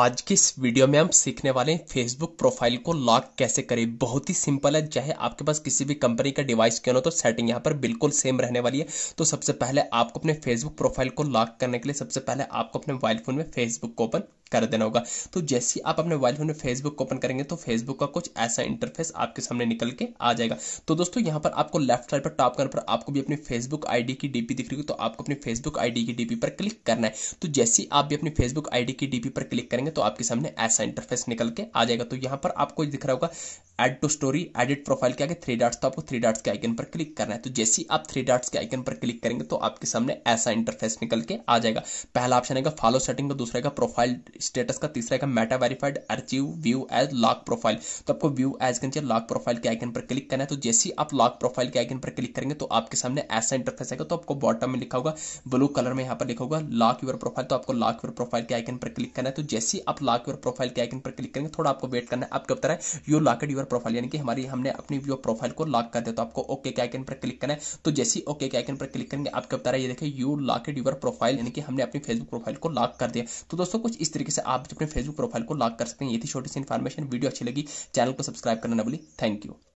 आज की इस वीडियो में हम सीखने वाले हैं फेसबुक प्रोफाइल को लॉक कैसे करें बहुत ही सिंपल है चाहे आपके पास किसी भी कंपनी का डिवाइस क्यों ना तो सेटिंग यहां पर बिल्कुल सेम रहने वाली है तो सबसे पहले आपको अपने फेसबुक प्रोफाइल को लॉक करने के लिए सबसे पहले आपको अपने मोबाइल फोन में फेसबुक को ओपन कर देना होगा तो जैसे ही आप अपने मोबाइल फोन में फेसबुक ओपन करेंगे तो फेसबुक का कुछ ऐसा इंटरफेस आपके सामने निकल के आ जाएगा तो दोस्तों यहां पर आपको लेफ्ट साइड पर टॉप करने पर आपको भी अपनी फेसबुक आईडी की डीपी दिख रही होगी तो आपको अपनी फेसबुक आईडी की डीपी पर क्लिक करना है तो जैसे आप भी अपनी फेसबुक आईडी की डीपी पर क्लिक करेंगे करेंगे तो आपके सामने ऐसा इंटरफेस निकल के आ जाएगा तो यहां पर आपको दिख रहा होगा add to story edit profile के आगे थ्री डार्ट्स तो आपको थ्री डार्ट्स के आइकन पर क्लिक करना है तो जैसे ही आप थ्री डार्ट्स के आइकन पर क्लिक करेंगे तो आपके सामने ऐसा इंटरफेस निकल के आ जाएगा पहला ऑप्शन है फॉलो सेटिंग का दूसरा का प्रोफाइल स्टेटस का तीसरा का Meta verified archive view as lock profile तो आपको व्यू एज के नीचे लॉक प्रोफाइल के आइकन पर क्लिक करना है तो जैसे ही आप लॉक प्रोफाइल के आइकन पर क्लिक करेंगे तो आपके सामने ऐसा इंटरफेस आएगा तो आपको बॉटम में लिखा होगा ब्लू कलर में यहाँ पर लिखा होगा लॉक यूर प्रोफाइल तो आपको लॉक यूर प्रोफाइल के आइकन पर क्लिक करना है तो जैसे ही आप लॉक यूर प्रोफाइल के आइकन पर क्लिक करेंगे थोड़ा आपको वेट करना है आप कब तरह यू लॉक यूर प्रोफाइल यानी कि हमारी हमने अपनी व्यू प्रोफाइल को लॉक कर दिया तो आपको ओके के आइकन पर क्लिक करना है तो जैसे ही ओके के आइकन पर क्लिक करेंगे आपके बता रहा है ये देखिए you locked your profile यानी कि हमने अपनी फेसबुक प्रोफाइल को लॉक कर दिया तो दोस्तों कुछ इस तरीके से आप अपने फेसबुक प्रोफाइल को लॉक कर सकते हैं ये थी छोटी सी इन्फॉर्मेशन वीडियो अच्छी लगी चैनल को सब्सक्राइब करना बोली थैंक यू